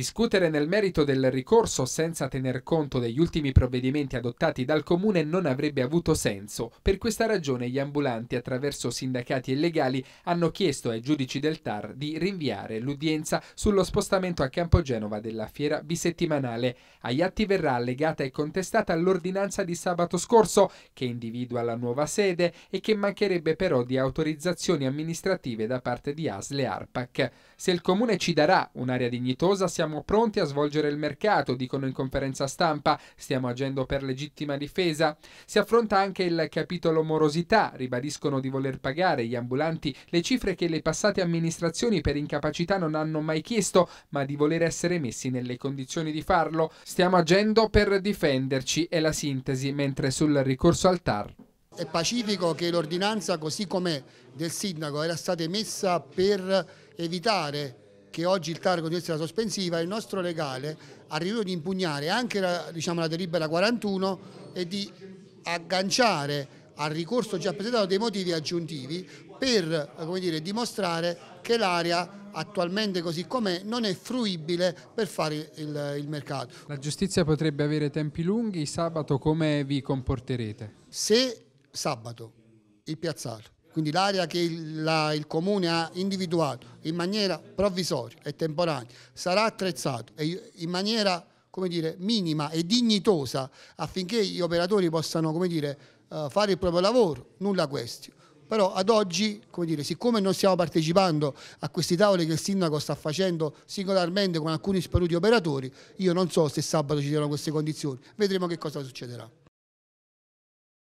Discutere nel merito del ricorso senza tener conto degli ultimi provvedimenti adottati dal Comune non avrebbe avuto senso. Per questa ragione gli ambulanti, attraverso sindacati e legali, hanno chiesto ai giudici del TAR di rinviare l'udienza sullo spostamento a Campogenova della fiera bisettimanale. Agli atti verrà allegata e contestata l'ordinanza di sabato scorso, che individua la nuova sede e che mancherebbe però di autorizzazioni amministrative da parte di ASLE ARPAC. Se il Comune ci darà un'area dignitosa, siamo siamo pronti a svolgere il mercato, dicono in conferenza stampa. Stiamo agendo per legittima difesa. Si affronta anche il capitolo morosità. Ribadiscono di voler pagare gli ambulanti le cifre che le passate amministrazioni per incapacità non hanno mai chiesto, ma di voler essere messi nelle condizioni di farlo. Stiamo agendo per difenderci, è la sintesi, mentre sul ricorso al TAR. È pacifico che l'ordinanza, così com'è, del sindaco era stata emessa per evitare che oggi il carico di essere la sospensiva, il nostro legale ha ritenuto di impugnare anche la, diciamo, la delibera 41 e di agganciare al ricorso già presentato dei motivi aggiuntivi per dire, dimostrare che l'area attualmente così com'è non è fruibile per fare il, il, mercato. La giustizia potrebbe avere tempi lunghi, sabato come vi comporterete? Se sabato il piazzale quindi l'area che il, la, il, comune ha individuato in maniera provvisoria e temporanea sarà attrezzato e in maniera dire, minima e dignitosa affinché gli operatori possano dire, eh, fare il proprio lavoro, nulla questi. Però ad oggi, dire, siccome non stiamo partecipando a questi tavoli che il sindaco sta facendo singolarmente con alcuni sparuti operatori, io non so se sabato ci saranno queste condizioni, vedremo che cosa succederà.